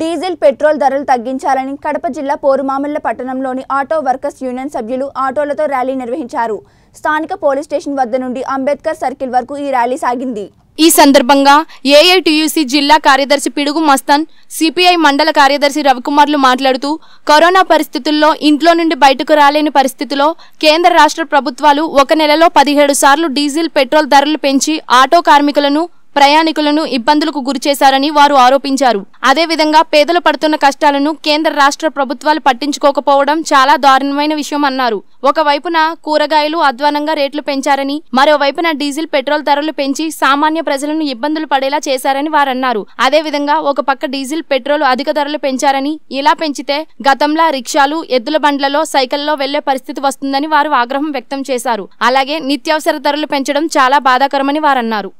diesel petrol ధరలు తగ్గించాలని కడప జిల్లా పోరుమామిళ్ల పట్టణంలోని ఆటో వర్కర్స్ యూనియన్ సభ్యులు ఆటోలతో ర్యాలీ నిర్వహించారు స్థానిక పోలీస్ స్టేషన్ వద్ద నుండి అంబేద్కర్ సర్కిల్ వరకు ఈ ర్యాలీ సాగింది ఈ సందర్భంగా ఏఐటియుసి జిల్లా కార్యదర్శి పిడుగు మస్తాన్ సిపిఐ మండల కార్యదర్శి రవికుమార్లు మాట్లాడుతూ కరోనా పరిస్థితుల్లో ఇంట్లో నుండి బయటకు రాలేని పరిస్థితిలో కేంద్ర రాష్ట్ర ప్రభుత్వాలు ఒక నెలలో పదిహేడు సార్లు డీజిల్ పెట్రోల్ ధరలు పెంచి ఆటో కార్మికులను ప్రయాణికులను ఇబ్బందులకు గురిచేశారని వారు ఆరోపించారు అదేవిధంగా పేదలు పడుతున్న కష్టాలను కేంద్ర రాష్ట్ర ప్రభుత్వాలు పట్టించుకోకపోవడం చాలా దారుణమైన విషయం అన్నారు ఒకవైపున కూరగాయలు అధ్వానంగా రేట్లు పెంచారని మరోవైపున డీజిల్ పెట్రోల్ ధరలు పెంచి సామాన్య ప్రజలను ఇబ్బందులు పడేలా చేశారని వారన్నారు అదేవిధంగా ఒక పక్క డీజిల్ పెట్రోల్ అధిక ధరలు పెంచారని ఇలా పెంచితే గతంలో రిక్షాలు ఎద్దుల బండ్లలో సైకిల్లో వెళ్లే పరిస్థితి వస్తుందని వారు ఆగ్రహం వ్యక్తం చేశారు అలాగే నిత్యావసర ధరలు పెంచడం చాలా బాధాకరమని వారన్నారు